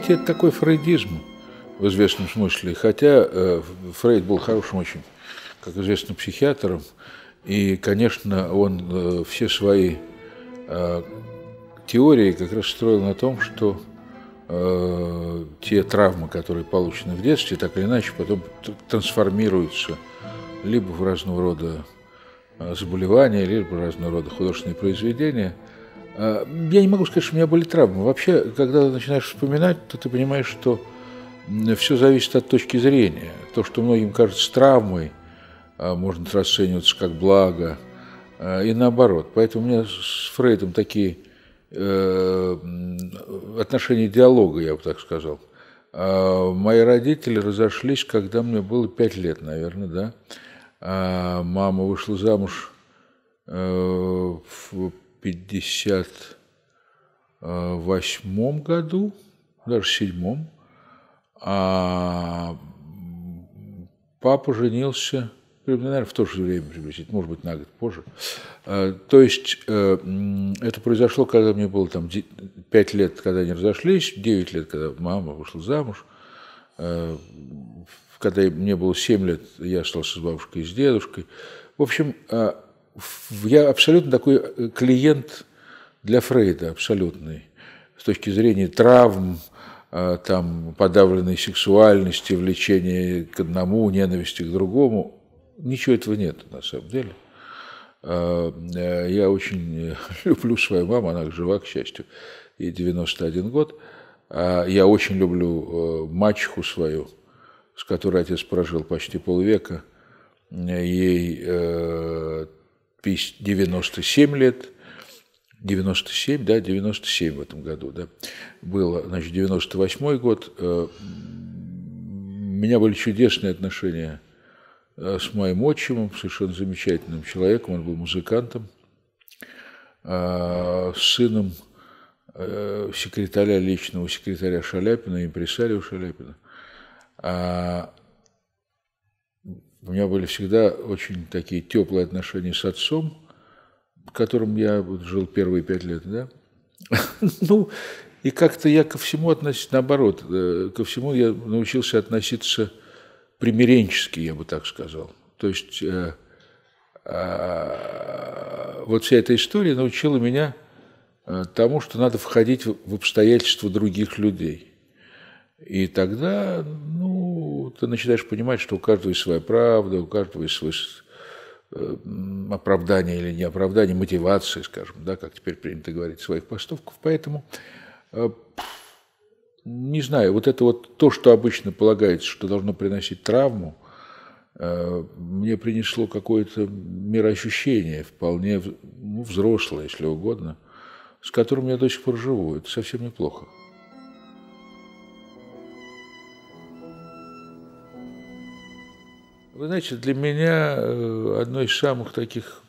Понимаете, это такой фрейдизм в известном смысле. Хотя э, Фрейд был хорошим очень, как известно, психиатром. И, конечно, он э, все свои э, теории как раз строил на том, что э, те травмы, которые получены в детстве, так или иначе потом трансформируются либо в разного рода э, заболевания, либо в разного рода художественные произведения – а, я не могу сказать, что у меня были травмы. Вообще, когда начинаешь вспоминать, то ты понимаешь, что все зависит от точки зрения. То, что многим кажется травмой, а можно расцениваться как благо, а, и наоборот. Поэтому у меня с Фрейдом такие э, отношения диалога, я бы так сказал. Мои родители разошлись, когда мне было пять лет, наверное, да. Мама вышла замуж э, в 1958 а, году, даже седьмом, а папа женился, наверное, в то же время приблизительно, может быть, на год позже. А, то есть э, это произошло, когда мне было там 5 лет, когда они разошлись, 9 лет, когда мама вышла замуж. Э, когда мне было 7 лет, я остался с бабушкой и с дедушкой. В общем, а, я абсолютно такой э, клиент для Фрейда, абсолютный, с точки зрения травм, э, там, подавленной сексуальности, влечения к одному, ненависти к другому. Ничего этого нет, на самом деле. Э, я очень люблю свою маму, она жива, к счастью, и 91 год. А я очень люблю мачеху свою, с которой отец прожил почти полвека. Ей 97 лет, 97, да, 97 в этом году, да, было, значит, 98 год. Э, у меня были чудесные отношения э, с моим отчимом, совершенно замечательным человеком, он был музыкантом, э, сыном секретаря, личного секретаря Шаляпина, импресарио Шаляпина. А, у меня были всегда очень такие теплые отношения с отцом, которым я жил первые пять лет, да. Ну, и как-то я ко всему относился, наоборот, э, ко всему я научился относиться примиренчески, я бы так сказал. То есть э, э, вот вся эта история научила меня э, тому, что надо входить в обстоятельства других людей. И тогда, ну, ты начинаешь понимать, что у каждого есть своя правда, у каждого есть свой э, оправдание или неоправдание, мотивации, скажем, да, как теперь принято говорить, своих поступков. Поэтому э, не знаю, вот это вот то, что обычно полагается, что должно приносить травму, э, мне принесло какое-то мироощущение, вполне ну, взрослое, если угодно, с которым я до сих пор живу. Это совсем неплохо. Вы знаете, для меня э, одно из самых таких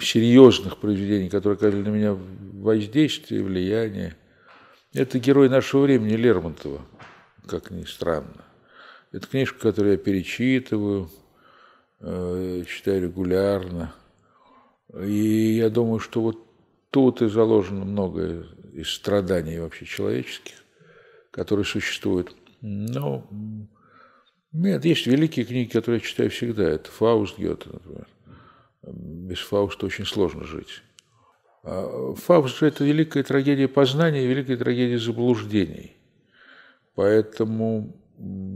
серьезных произведений, которые оказали на меня воздействие, влияние, это «Герой нашего времени» Лермонтова, как ни странно. Это книжка, которую я перечитываю, э, читаю регулярно. И я думаю, что вот тут и заложено многое из страданий вообще человеческих, которые существуют – ну нет, есть великие книги, которые я читаю всегда. Это Фауст Гёте, например. Без Фауста очень сложно жить. А Фауст это великая трагедия познания, великая трагедия заблуждений. Поэтому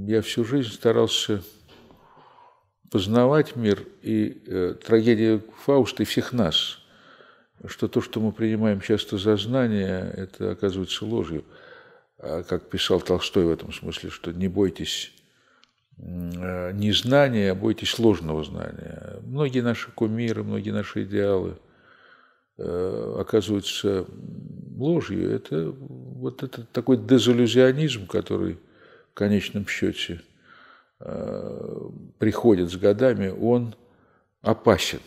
я всю жизнь старался познавать мир и э, трагедию Фауста и всех нас, что то, что мы принимаем часто за знание, это оказывается ложью. А как писал Толстой в этом смысле, что не бойтесь э, не знания, а бойтесь сложного знания. Многие наши кумиры, многие наши идеалы э, оказываются ложью. Это вот это такой дезиллюзионизм, который в конечном счете э, приходит с годами, он опасен.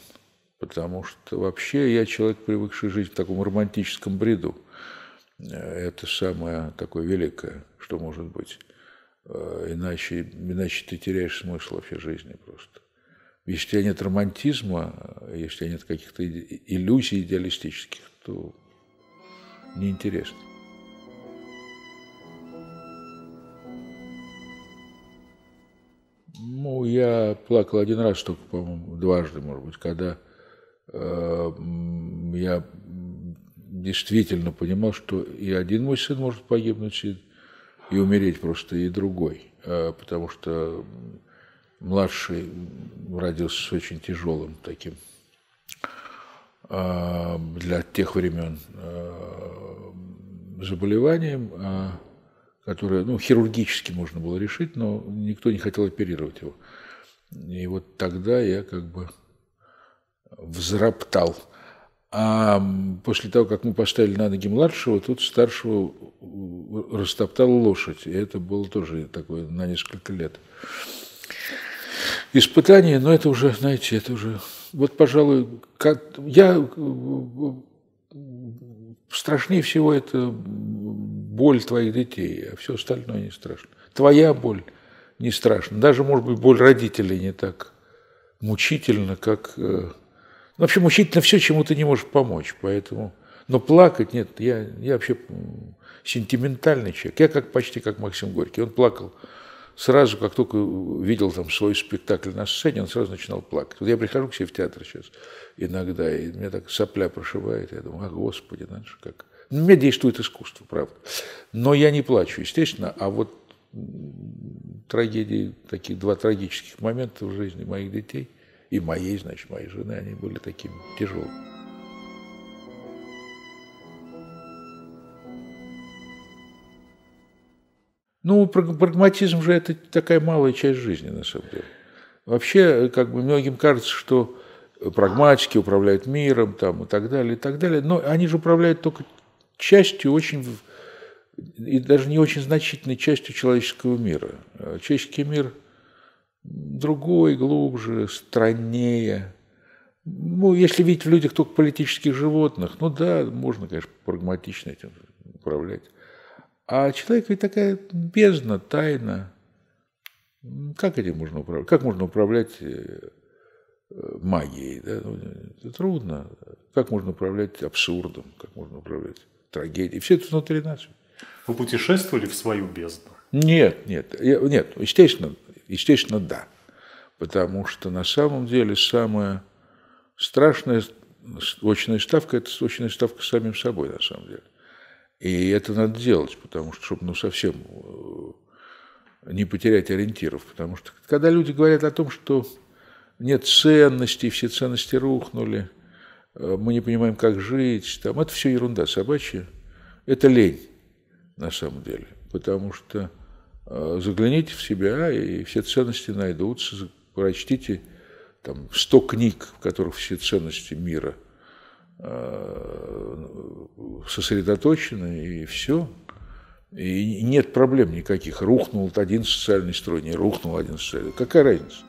Потому что вообще я человек, привыкший жить в таком романтическом бреду. Э, это самое такое великое, что может быть. Э, иначе, иначе ты теряешь смысл вообще жизни просто. Если у тебя нет романтизма, э, если у тебя нет каких-то иллюзий идеалистических, то неинтересно. Ну, я плакал один раз только, по-моему, дважды, может быть, когда э, я действительно понимал, что и один мой сын может погибнуть и, и умереть просто, и другой, а, потому что младший родился с очень тяжелым таким а, для тех времен а, заболеванием, которое ну, хирургически можно было решить, но никто не хотел оперировать его. И вот тогда я как бы взроптал а после того, как мы поставили на ноги младшего, тут старшего растоптал лошадь. И это было тоже такое на несколько лет. Испытание, но это уже, знаете, это уже... Вот, пожалуй, как... я... Э, э, страшнее всего это боль твоих детей, а все остальное не страшно. Твоя боль не страшна. Даже, может быть, боль родителей не так мучительно, как э, в общем, мучительно все, чему ты не можешь помочь. Поэтому... Но плакать нет, я, я вообще сентиментальный человек. Я как, почти как Максим Горький. Он плакал сразу, как только видел там свой спектакль на сцене, он сразу начинал плакать. Вот я прихожу к себе в театр сейчас иногда, и меня так сопля прошивает. Я думаю, а, господи, знаешь, как. На ну, меня действует искусство, правда. Но я не плачу, естественно, а вот трагедии, такие два трагических момента в жизни моих детей – и моей, значит, моей жены, они были такими тяжелыми. Ну, прагматизм же это такая малая часть жизни, на самом деле. Вообще, как бы многим кажется, что прагматики управляют миром там, и так далее, и так далее. Но они же управляют только частью очень и даже не очень значительной частью человеческого мира. Человеческий мир – другой, глубже, страннее. Ну, если видеть в людях только политических животных, ну да, можно, конечно, прагматично этим управлять. А человек ведь такая бездна, тайна. Как этим можно управлять? Как можно управлять э, магией? Да? Ну, это трудно. Как можно управлять абсурдом? Как можно управлять трагедией? Все это внутри нас. Вы путешествовали в свою бездну? Нет, нет, я, нет, естественно, Естественно, да. Потому что на самом деле самая страшная очная ставка – это очная ставка самим собой, на самом деле. И это надо делать, потому что, чтобы ну, совсем э, не потерять ориентиров. Потому что когда люди говорят о том, что нет ценностей, все ценности рухнули, э, мы не понимаем, как жить, там, это все ерунда собачья. Это лень, на самом деле. Потому что Э, загляните в себя, и все ценности найдутся. Прочтите там 100 книг, в которых все ценности мира э, сосредоточены, и все. И нет проблем никаких. Рухнул один социальный строй, не рухнул один социальный. Какая разница?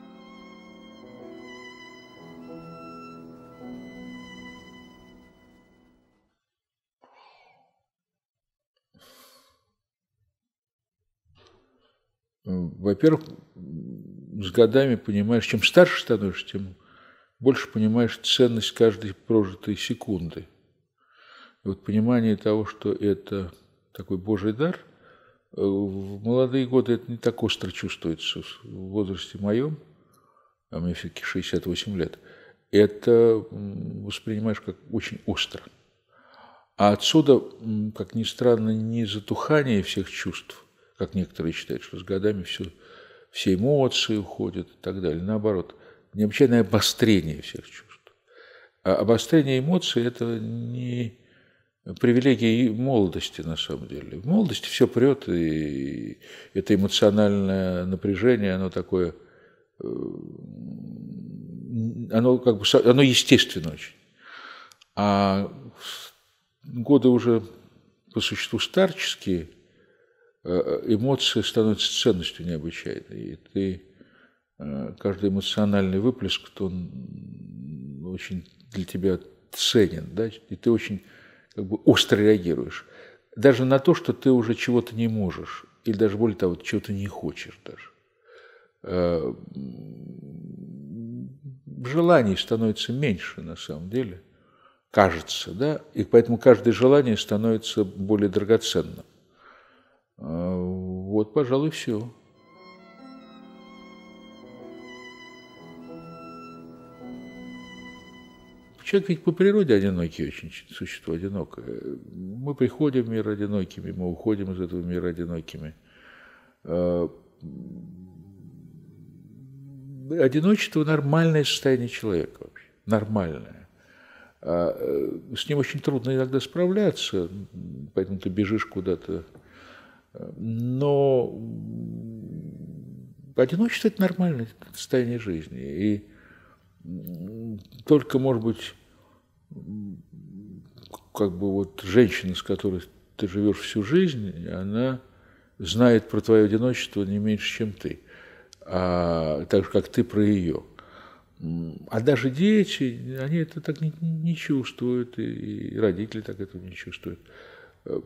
во-первых, с годами понимаешь, чем старше становишься, тем больше понимаешь ценность каждой прожитой секунды. И вот понимание того, что это такой божий дар, э, в молодые годы это не так остро чувствуется. В возрасте моем, а мне все-таки 68 лет, это воспринимаешь как очень остро. А отсюда, как ни странно, не затухание всех чувств, как некоторые считают, что с годами все, все эмоции уходят и так далее. Наоборот, необычайное обострение всех чувств. А обострение эмоций – это не привилегии молодости, на самом деле. В молодости все прет, и это эмоциональное напряжение, оно такое, э, оно как бы, оно естественно очень. А годы уже по существу старческие – Э, э, эмоции становятся ценностью необычайной. И ты, э, каждый эмоциональный выплеск, то он очень для тебя ценен, да, и ты очень как бы остро реагируешь. Даже на то, что ты уже чего-то не можешь, или даже более того, чего-то не хочешь даже. Желаний становится меньше, на самом деле, кажется, да, и поэтому каждое желание становится более драгоценным. А, вот, пожалуй, все. Человек ведь по природе одинокий очень, существо одинокое. Мы приходим в мир одинокими, мы уходим из этого мира одинокими. А, одиночество – нормальное состояние человека вообще, нормальное. А, э, с ним очень трудно иногда справляться, поэтому ты бежишь куда-то но одиночество – это нормальное состояние жизни. И только, может быть, как бы вот женщина, с которой ты живешь всю жизнь, она знает про твое одиночество не меньше, чем ты, а, так же, как ты про ее. А даже дети, они это так не, не чувствуют, и, и родители так этого не чувствуют. Э,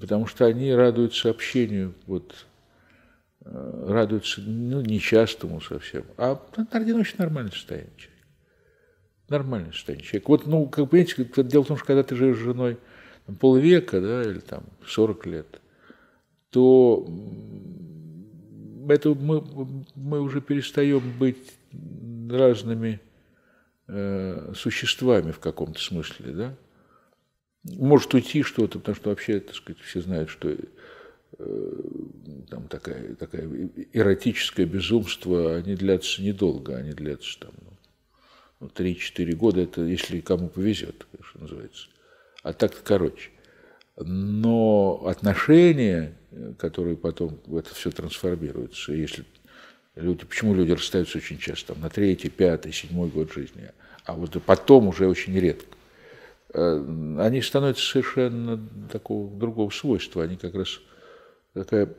потому что они радуются общению, вот, э, радуются, ну, нечастому совсем. А Нардинович нормальный состояние человек, нормальный состояние человек. Вот, ну, как понимаете, дело в том, что когда ты живешь с женой там, полвека, да, или там 40 лет, то это мы, мы уже перестаем быть разными э, существами в каком-то смысле, да? Может уйти что-то, потому что вообще, так сказать, все знают, что э, там такая, такая эротическое безумство, они длятся недолго, они длятся там ну, 3-4 ну, года, это если кому повезет, что называется. А так короче. Но отношения, которые потом в это все трансформируются, если люди, почему люди расстаются очень часто, там, на третий, пятый, седьмой год жизни, а вот потом уже очень редко. Э, они становятся совершенно такого другого свойства. Они как раз такая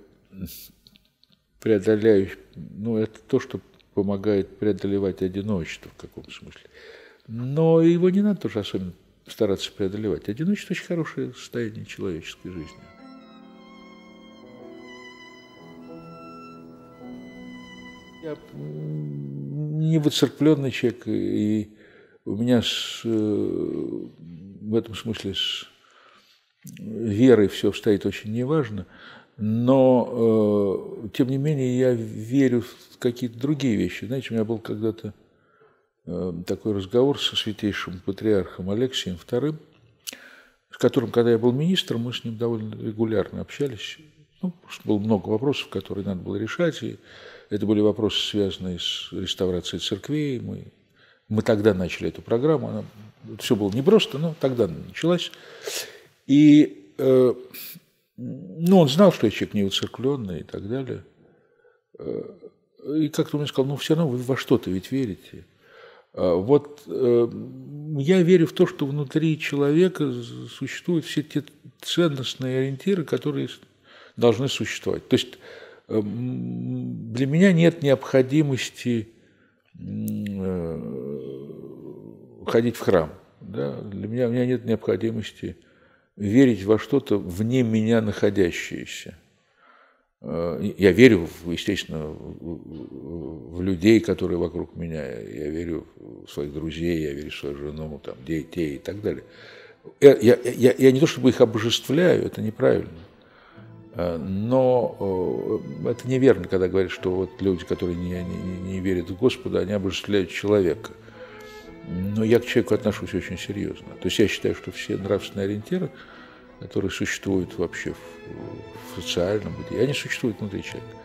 преодоляющая, ну, это то, что помогает преодолевать одиночество в каком-то смысле. Но его не надо тоже особенно стараться преодолевать. Одиночество – очень хорошее состояние человеческой жизни. Я невыцерпленный человек, и у меня с э, в этом смысле с э, верой все стоит очень неважно, но, э, тем не менее, я верю в какие-то другие вещи. Знаете, у меня был когда-то э, такой разговор со святейшим патриархом Алексием II, с которым, когда я был министром, мы с ним довольно регулярно общались. Ну, было много вопросов, которые надо было решать, и это были вопросы, связанные с реставрацией церквей. Мы мы тогда начали эту программу, она, все было непросто, но тогда она началась. И э, ну, он знал, что я человек неуцеркленный и так далее. Э, и как-то он мне сказал, ну, все равно вы во что-то ведь верите. А вот э, я верю в то, что внутри человека существуют все те ценностные ориентиры, которые должны существовать. То есть э, для меня нет необходимости э, ходить в храм. Да? Для меня, у меня нет необходимости верить во что-то вне меня находящееся. Э, я верю, естественно, в людей, которые вокруг меня. Я верю в своих друзей, я верю в свою жену, там, детей и так далее. Я, я, я, я не то чтобы их обожествляю, это неправильно. Э, но э, это неверно, когда говорят, что вот люди, которые не, не, не верят в Господа, они обожествляют человека – но я к человеку отношусь очень серьезно. То есть я считаю, что все нравственные ориентиры, которые существуют вообще в, в социальном бытии, они существуют внутри человека.